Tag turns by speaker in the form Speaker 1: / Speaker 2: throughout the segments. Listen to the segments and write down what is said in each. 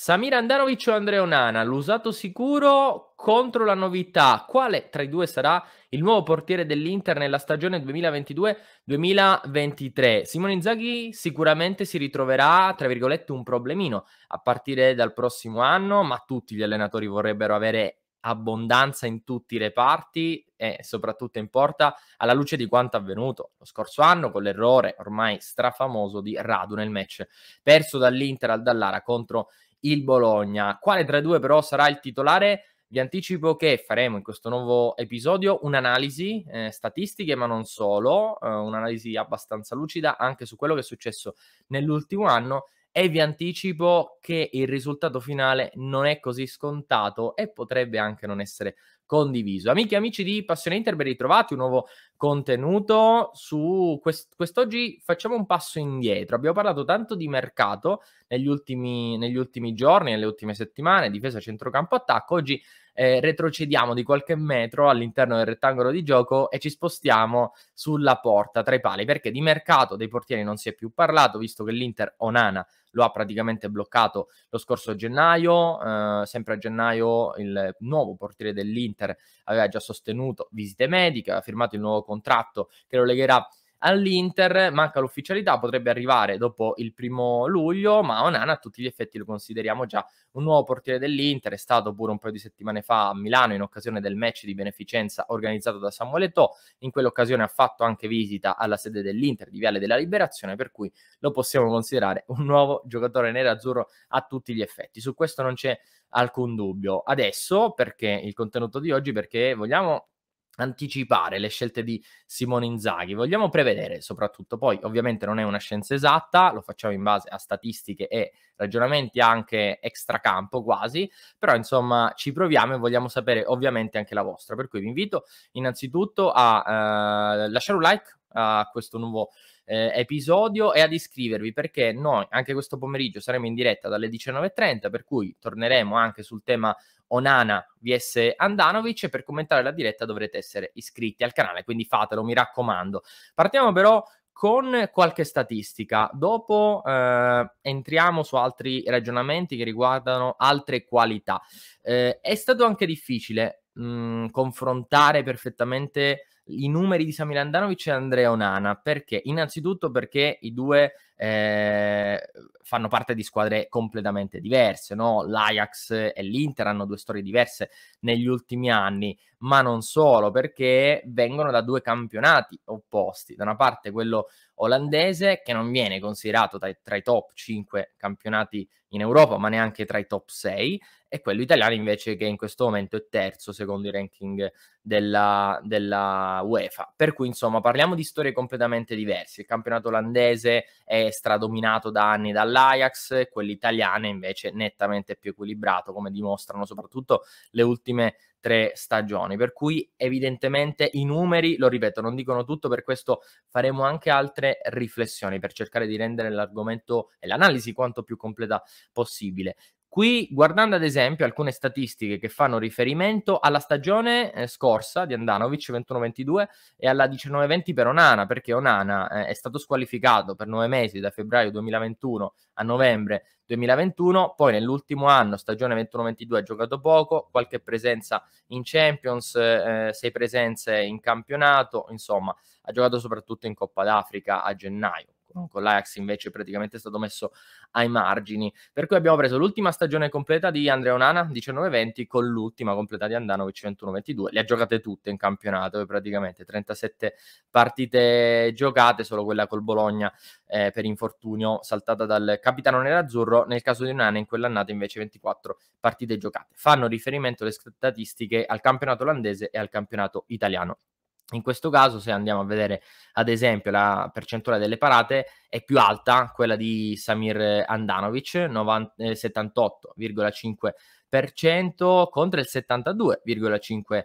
Speaker 1: Samir Andanovic o Andrea Onana, l'usato sicuro contro la novità. Quale tra i due sarà il nuovo portiere dell'Inter nella stagione 2022-2023? Simone Inzaghi sicuramente si ritroverà, tra virgolette, un problemino a partire dal prossimo anno, ma tutti gli allenatori vorrebbero avere abbondanza in tutti i reparti e soprattutto in porta alla luce di quanto avvenuto lo scorso anno con l'errore ormai strafamoso di Radu nel match perso dall'Inter al Dallara contro il Bologna. Quale tra i due però sarà il titolare? Vi anticipo che faremo in questo nuovo episodio un'analisi eh, statistiche, ma non solo, eh, un'analisi abbastanza lucida anche su quello che è successo nell'ultimo anno e vi anticipo che il risultato finale non è così scontato e potrebbe anche non essere condiviso. Amiche e amici di Passione Inter, ben ritrovati, un nuovo contenuto su quest- quest'oggi facciamo un passo indietro. Abbiamo parlato tanto di mercato negli ultimi, negli ultimi giorni, nelle ultime settimane, difesa, centrocampo, attacco. Oggi eh, retrocediamo di qualche metro all'interno del rettangolo di gioco e ci spostiamo sulla porta tra i pali, perché di mercato dei portieri non si è più parlato, visto che l'Inter Onana lo ha praticamente bloccato lo scorso gennaio, eh, sempre a gennaio il nuovo portiere dell'Inter aveva già sostenuto visite mediche, ha firmato il nuovo contratto che lo legherà All'Inter manca l'ufficialità, potrebbe arrivare dopo il primo luglio, ma Onana a tutti gli effetti lo consideriamo già un nuovo portiere dell'Inter, è stato pure un paio di settimane fa a Milano in occasione del match di beneficenza organizzato da Samuele Eto'o, in quell'occasione ha fatto anche visita alla sede dell'Inter di Viale della Liberazione, per cui lo possiamo considerare un nuovo giocatore nero-azzurro a tutti gli effetti. Su questo non c'è alcun dubbio. Adesso, perché il contenuto di oggi? Perché vogliamo anticipare le scelte di Simone Inzaghi, vogliamo prevedere soprattutto, poi ovviamente non è una scienza esatta, lo facciamo in base a statistiche e ragionamenti anche extracampo quasi, però insomma ci proviamo e vogliamo sapere ovviamente anche la vostra, per cui vi invito innanzitutto a eh, lasciare un like a questo nuovo video eh, episodio e ad iscrivervi perché noi anche questo pomeriggio saremo in diretta dalle 19.30 per cui torneremo anche sul tema Onana vs Andanovic e per commentare la diretta dovrete essere iscritti al canale, quindi fatelo, mi raccomando. Partiamo però con qualche statistica, dopo eh, entriamo su altri ragionamenti che riguardano altre qualità. Eh, è stato anche difficile mh, mm, confrontare perfettamente i numeri di Samir Andanovic e Andrea Onana. Perché? Innanzitutto perché i due eh, fanno parte di squadre completamente diverse. No? L'Ajax e l'Inter hanno due storie diverse negli ultimi anni, ma non solo, perché vengono da due campionati opposti. Da una parte quello olandese che non viene considerato tra, tra i top 5 campionati in Europa, ma neanche tra i top 6, e quello italiano invece che in questo momento è terzo secondo i ranking della, della, UEFA. Per cui insomma parliamo di storie completamente diverse. Il campionato olandese è stradominato da anni dall'Ajax, quello italiano invece nettamente più equilibrato, come dimostrano soprattutto le ultime tre stagioni. Per cui evidentemente i numeri, lo ripeto, non dicono tutto, per questo faremo anche altre riflessioni per cercare di rendere l'argomento e l'analisi quanto più completa possibile. Qui, guardando ad esempio alcune statistiche che fanno riferimento alla stagione eh, scorsa di Andanovic 21-22 e alla 19-20 per Onana, perché Onana eh, è stato squalificato per nove mesi da febbraio 2021 a novembre 2021, poi nell'ultimo anno, stagione 21-22, ha giocato poco, qualche presenza in Champions, eh, sei presenze in campionato, insomma, ha giocato soprattutto in Coppa d'Africa a gennaio con l'Ajax invece è praticamente stato messo ai margini. Per cui abbiamo preso l'ultima stagione completa di Andrea Onana, 19-20, con l'ultima completa di Andanovic, 21-22. Le ha giocate tutte in campionato, eh, praticamente 37 partite giocate, solo quella col Bologna eh, per infortunio saltata dal capitano nerazzurro. Nel caso di Onana, in quell'annata invece 24 partite giocate. Fanno riferimento le statistiche al campionato olandese e al campionato italiano. In questo caso, se andiamo a vedere ad esempio la percentuale delle parate, è più alta quella di Samir Andanovic, 90, eh, 78,5% contro il 72,5%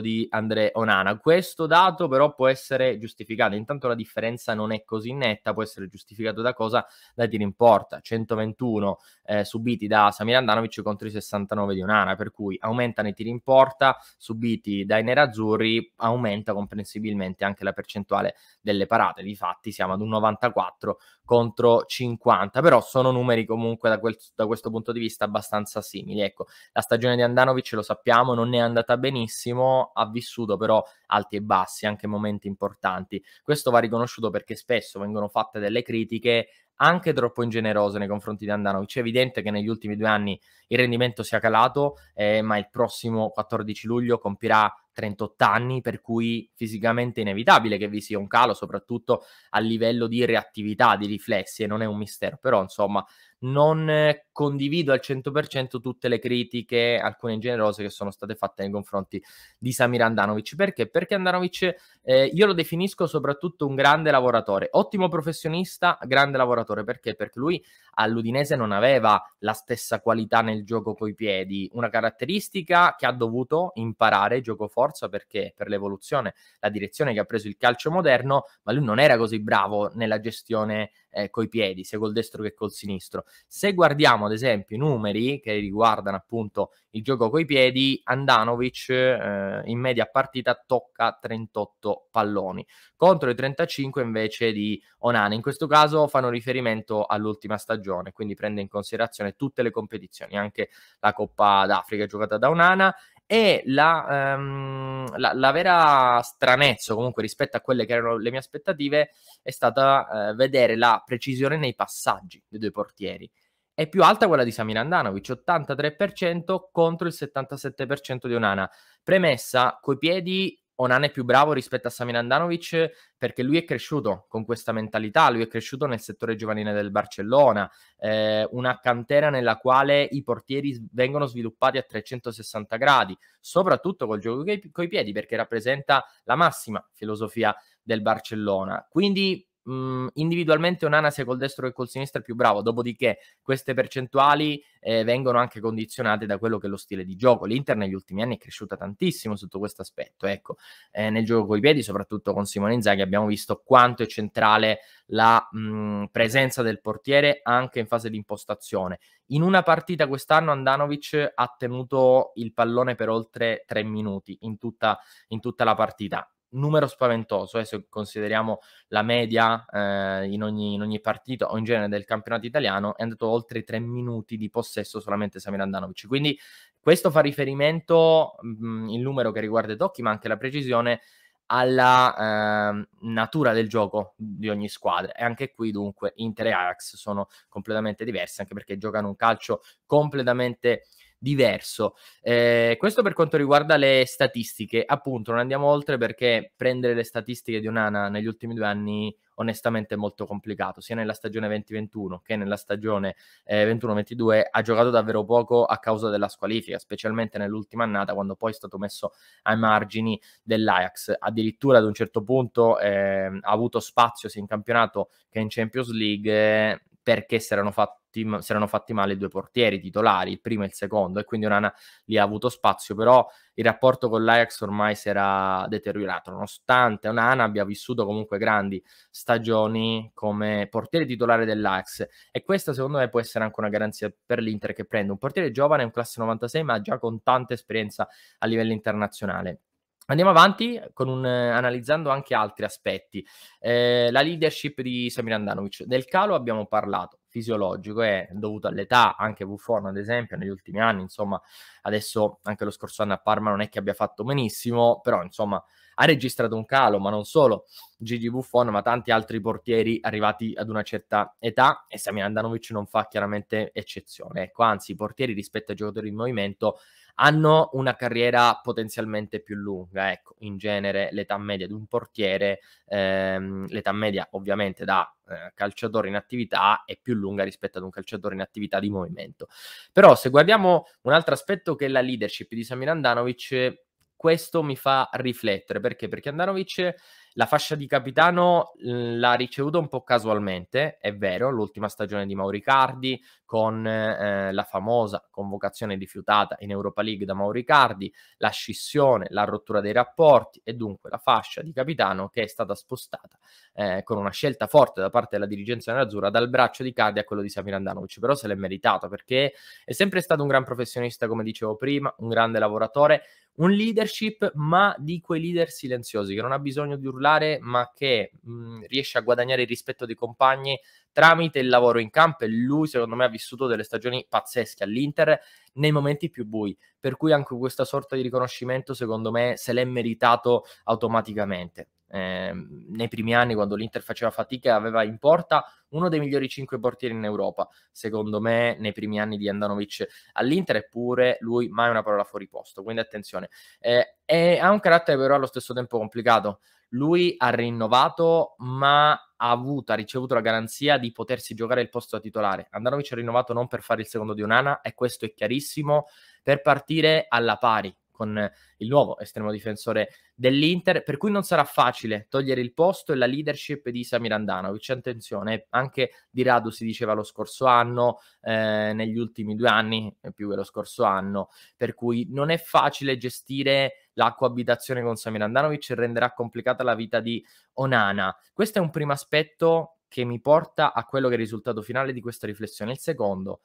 Speaker 1: di André Onana. Questo dato però può essere giustificato, intanto la differenza non è così netta, può essere giustificato da cosa? Da tiri in porta, 121 eh, subiti da Samir Andanovic contro i 69 di Onana, per cui aumentano i tiri in porta subiti dai nerazzurri, aumenta comprensibilmente anche la percentuale delle parate, difatti siamo ad un 94 contro 50, però sono numeri comunque da, quel, da questo punto di vista abbastanza simili. Ecco, la stagione di Andanovic lo sappiamo, non è andata benissimo, benissimo, ha vissuto però alti e bassi, anche momenti importanti. Questo va riconosciuto perché spesso vengono fatte delle critiche anche troppo ingeneroso nei confronti di Andanovic. È evidente che negli ultimi due anni il rendimento sia calato, eh, ma il prossimo 14 luglio compirà 38 anni, per cui fisicamente è inevitabile che vi sia un calo, soprattutto a livello di reattività, di riflessi, e non è un mistero. Però, insomma, non eh, condivido al 100% tutte le critiche, alcune ingenerose, che sono state fatte nei confronti di Samir Andanovic. Perché? Perché Andanovic, eh, io lo definisco soprattutto un grande lavoratore, ottimo professionista, grande lavoratore giocatore perché? Perché lui all'Udinese non aveva la stessa qualità nel gioco coi piedi, una caratteristica che ha dovuto imparare gioco forza perché per l'evoluzione, la direzione che ha preso il calcio moderno, ma lui non era così bravo nella gestione eh, coi piedi, sia col destro che col sinistro. Se guardiamo ad esempio i numeri che riguardano appunto il gioco coi piedi, Andanovic eh, in media partita tocca 38 palloni contro i 35 invece di Onana. In questo caso fanno riferimento all'ultima stagione, quindi prende in considerazione tutte le competizioni, anche la Coppa d'Africa giocata da Onana e la, um, la, la, vera stranezza comunque rispetto a quelle che erano le mie aspettative è stata uh, vedere la precisione nei passaggi dei due portieri. È più alta quella di Samir Andanovic, 83% contro il 77% di Onana. Premessa, coi piedi Onan è più bravo rispetto a Samir Andanovic perché lui è cresciuto con questa mentalità, lui è cresciuto nel settore giovanile del Barcellona, eh, una cantera nella quale i portieri vengono sviluppati a 360 gradi, soprattutto col gioco coi, coi piedi perché rappresenta la massima filosofia del Barcellona. Quindi mh, mm, individualmente Onana sia col destro che col sinistro è più bravo, dopodiché queste percentuali eh, vengono anche condizionate da quello che è lo stile di gioco. L'Inter negli ultimi anni è cresciuta tantissimo sotto questo aspetto, ecco, eh, nel gioco coi piedi, soprattutto con Simone Inzaghi, abbiamo visto quanto è centrale la mh, mm, presenza del portiere anche in fase di impostazione. In una partita quest'anno Andanovic ha tenuto il pallone per oltre tre minuti in tutta, in tutta la partita numero spaventoso, eh, se consideriamo la media eh, in, ogni, in, ogni, partita o in genere del campionato italiano, è andato oltre tre minuti di possesso solamente Samir Andanovic. Quindi questo fa riferimento, mh, mm, il numero che riguarda i tocchi, ma anche la precisione, alla eh, natura del gioco di ogni squadra. E anche qui, dunque, Inter e Ajax sono completamente diversi, anche perché giocano un calcio completamente diverso. Eh, questo per quanto riguarda le statistiche, appunto non andiamo oltre perché prendere le statistiche di Onana negli ultimi due anni onestamente è molto complicato, sia nella stagione 2021 che nella stagione eh, 21-22 ha giocato davvero poco a causa della squalifica, specialmente nell'ultima annata quando poi è stato messo ai margini dell'Ajax, addirittura ad un certo punto eh, ha avuto spazio sia in campionato che in Champions League perché si erano fatti, si erano fatti male i due portieri titolari, il primo e il secondo, e quindi Onana lì ha avuto spazio, però il rapporto con l'Ajax ormai si era deteriorato, nonostante Onana abbia vissuto comunque grandi stagioni come portiere titolare dell'Ajax, e questa secondo me può essere anche una garanzia per l'Inter che prende un portiere giovane, un classe 96, ma già con tanta esperienza a livello internazionale. Andiamo avanti un, eh, analizzando anche altri aspetti. Eh, la leadership di Samir Andanovic. Del calo abbiamo parlato, fisiologico è dovuto all'età, anche Buffon ad esempio negli ultimi anni, insomma adesso anche lo scorso anno a Parma non è che abbia fatto benissimo, però insomma ha registrato un calo, ma non solo Gigi Buffon, ma tanti altri portieri arrivati ad una certa età e Samir Andanovic non fa chiaramente eccezione. Ecco, anzi i portieri rispetto ai giocatori in movimento hanno una carriera potenzialmente più lunga. Ecco, in genere l'età media di un portiere, ehm, l'età media ovviamente da eh, calciatore in attività è più lunga rispetto ad un calciatore in attività di movimento. Però se guardiamo un altro aspetto che è la leadership di Samir Andanovic, questo mi fa riflettere, perché? Perché Andanovic la fascia di capitano mhmm, l'ha ricevuta un po' casualmente, è vero, l'ultima stagione di Mauricardi con eh, la famosa convocazione rifiutata in Europa League da Mauricardi, la scissione, la rottura dei rapporti e dunque la fascia di capitano che è stata spostata eh, con una scelta forte da parte della dirigenza nerazzurra dal braccio di Cardi a quello di Samir Andanovic, però se l'è meritato perché è sempre stato un gran professionista come dicevo prima, un grande lavoratore, un leadership, ma di quei leader silenziosi, che non ha bisogno di urlare, ma che mh, riesce a guadagnare il rispetto dei compagni tramite il lavoro in campo e lui secondo me ha vissuto delle stagioni pazzesche all'Inter nei momenti più bui, per cui anche questa sorta di riconoscimento secondo me se l'è meritato automaticamente. Ehm, nei primi anni quando l'Inter faceva fatica aveva in porta uno dei migliori cinque portieri in Europa secondo me nei primi anni di Andanovic all'Inter eppure lui mai una parola fuori posto quindi attenzione eh, è, ha un carattere però allo stesso tempo complicato lui ha rinnovato ma ha avuto, ha ricevuto la garanzia di potersi giocare il posto da titolare Andanovic ha rinnovato non per fare il secondo di Unana e questo è chiarissimo per partire alla pari con il nuovo estremo difensore dell'Inter, per cui non sarà facile togliere il posto e la leadership di Samir Andanovic. Attenzione, anche di Radu si diceva lo scorso anno, eh, negli ultimi due anni, eh, più che lo scorso anno, per cui non è facile gestire la coabitazione con Samir Andanovic e renderà complicata la vita di Onana. Questo è un primo aspetto che mi porta a quello che è il risultato finale di questa riflessione. Il secondo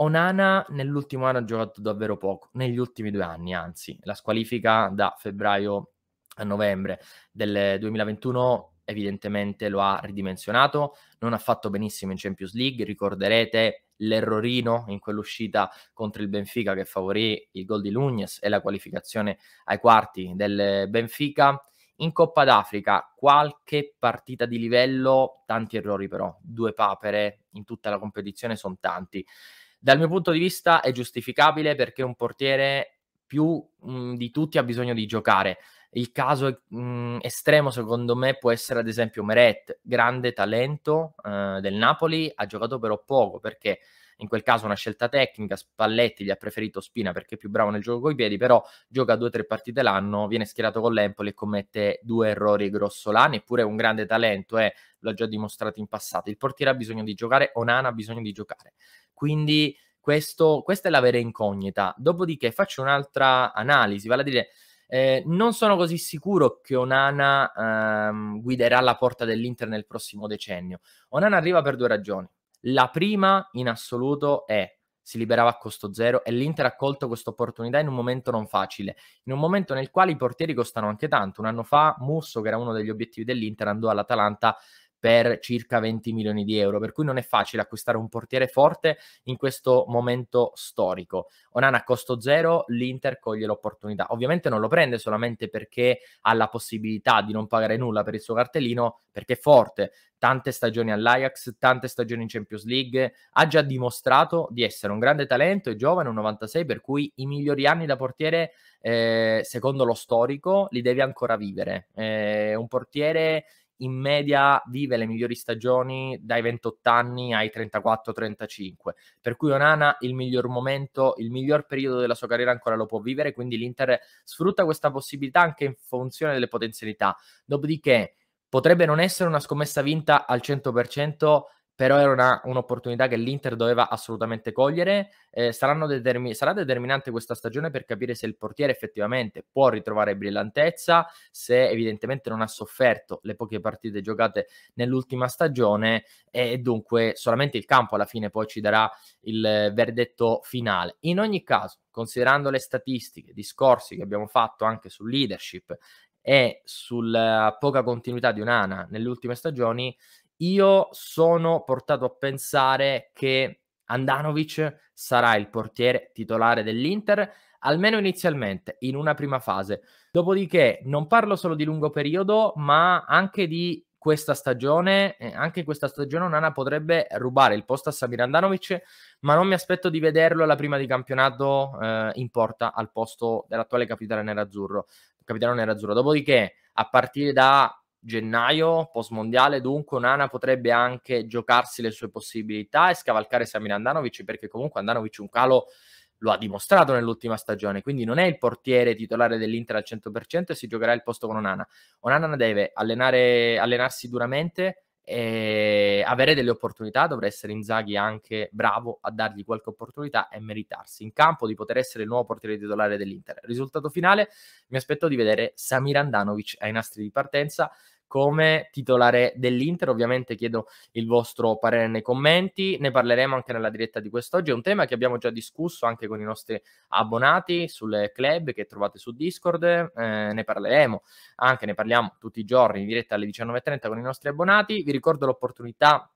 Speaker 1: Onana nell'ultimo anno ha giocato davvero poco, negli ultimi due anni anzi, la squalifica da febbraio a novembre del 2021 evidentemente lo ha ridimensionato, non ha fatto benissimo in Champions League, ricorderete l'errorino in quell'uscita contro il Benfica che favorì il gol di Nunez e la qualificazione ai quarti del Benfica. In Coppa d'Africa qualche partita di livello, tanti errori però, due papere in tutta la competizione sono tanti. Dal mio punto di vista è giustificabile perché un portiere più mh, mhmm, di tutti ha bisogno di giocare. Il caso mh, mhmm, estremo secondo me può essere ad esempio Meret, grande talento eh, del Napoli, ha giocato però poco perché in quel caso una scelta tecnica, Spalletti gli ha preferito Spina perché è più bravo nel gioco coi piedi, però gioca due o tre partite l'anno, viene schierato con l'Empoli e commette due errori grossolani, eppure è un grande talento e eh, l'ha già dimostrato in passato. Il portiere ha bisogno di giocare, Onana ha bisogno di giocare. Quindi questo, questa è la vera incognita. Dopodiché faccio un'altra analisi, vale a dire... Eh, non sono così sicuro che Onana ehm, guiderà la porta dell'Inter nel prossimo decennio. Onana arriva per due ragioni. La prima in assoluto è si liberava a costo zero e l'Inter ha colto questa opportunità in un momento non facile, in un momento nel quale i portieri costano anche tanto. Un anno fa Musso, che era uno degli obiettivi dell'Inter, andò all'Atalanta per circa 20 milioni di euro, per cui non è facile acquistare un portiere forte in questo momento storico. Onana a costo zero, l'Inter coglie l'opportunità. Ovviamente non lo prende solamente perché ha la possibilità di non pagare nulla per il suo cartellino, perché è forte. Tante stagioni all'Ajax, tante stagioni in Champions League, ha già dimostrato di essere un grande talento, è giovane, un 96, per cui i migliori anni da portiere, eh, secondo lo storico, li deve ancora vivere. Eh, un portiere in media vive le migliori stagioni dai 28 anni ai 34-35, per cui Onana il miglior momento, il miglior periodo della sua carriera ancora lo può vivere, quindi l'Inter sfrutta questa possibilità anche in funzione delle potenzialità. Dopodiché potrebbe non essere una scommessa vinta al 100%, però era una, un'opportunità che l'Inter doveva assolutamente cogliere. Eh, determin- sarà determinante questa stagione per capire se il portiere effettivamente può ritrovare brillantezza, se evidentemente non ha sofferto le poche partite giocate nell'ultima stagione e dunque solamente il campo alla fine poi ci darà il verdetto finale. In ogni caso, considerando le statistiche, discorsi che abbiamo fatto anche sul leadership e sulla poca continuità di Unana nelle ultime stagioni, io sono portato a pensare che Andanovic sarà il portiere titolare dell'Inter, almeno inizialmente, in una prima fase. Dopodiché non parlo solo di lungo periodo, ma anche di questa stagione, eh, anche in questa stagione Onana potrebbe rubare il posto a Samir Andanovic, ma non mi aspetto di vederlo alla prima di campionato eh, in porta al posto dell'attuale capitano nerazzurro, capitano nerazzurro. Dopodiché, a partire da gennaio, post mondiale, dunque Onana potrebbe anche giocarsi le sue possibilità e scavalcare Samir Andanovic perché comunque Andanovic un calo lo ha dimostrato nell'ultima stagione, quindi non è il portiere titolare dell'Inter al 100% e si giocherà il posto con Onana. Onana deve allenare, allenarsi duramente, eh, avere delle opportunità, dovrà essere Inzaghi anche bravo a dargli qualche opportunità e meritarsi in campo di poter essere il nuovo portiere titolare dell'Inter. Risultato finale, mi aspetto di vedere Samir Andanovic ai nastri di partenza, come titolare dell'Inter. Ovviamente chiedo il vostro parere nei commenti, ne parleremo anche nella diretta di quest'oggi. È un tema che abbiamo già discusso anche con i nostri abbonati sulle club che trovate su Discord, eh, ne parleremo anche, ne parliamo tutti i giorni in diretta alle 19.30 con i nostri abbonati. Vi ricordo l'opportunità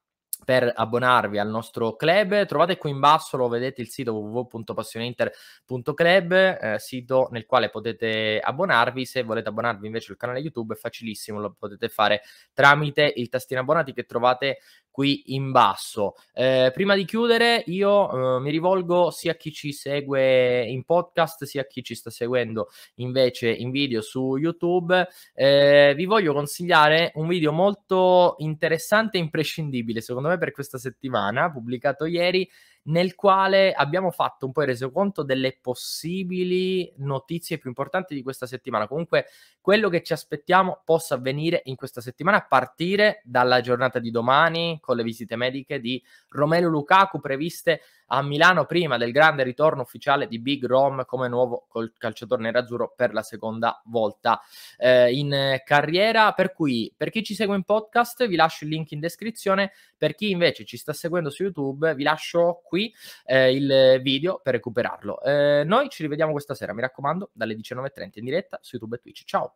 Speaker 1: per abbonarvi al nostro club. Trovate qui in basso, lo vedete il sito www.passioneinter.club, eh, sito nel quale potete abbonarvi. Se volete abbonarvi invece al canale YouTube è facilissimo, lo potete fare tramite il tastino abbonati che trovate qui in basso. Eh, prima di chiudere, io eh, mi rivolgo sia a chi ci segue in podcast, sia a chi ci sta seguendo invece in video su YouTube. Eh, vi voglio consigliare un video molto interessante e imprescindibile, secondo me, per questa settimana, pubblicato ieri, nel quale abbiamo fatto un po' il resoconto delle possibili notizie più importanti di questa settimana. Comunque, quello che ci aspettiamo possa avvenire in questa settimana, a partire dalla giornata di domani, con le visite mediche di Romelu Lukaku previste a Milano prima del grande ritorno ufficiale di Big Rom come nuovo calciatore nerazzurro per la seconda volta eh, in carriera. Per cui, per chi ci segue in podcast, vi lascio il link in descrizione. Per chi invece ci sta seguendo su YouTube, vi lascio qui eh, il video per recuperarlo. Eh, noi ci rivediamo questa sera, mi raccomando, dalle 19.30 in diretta su YouTube e Twitch. Ciao!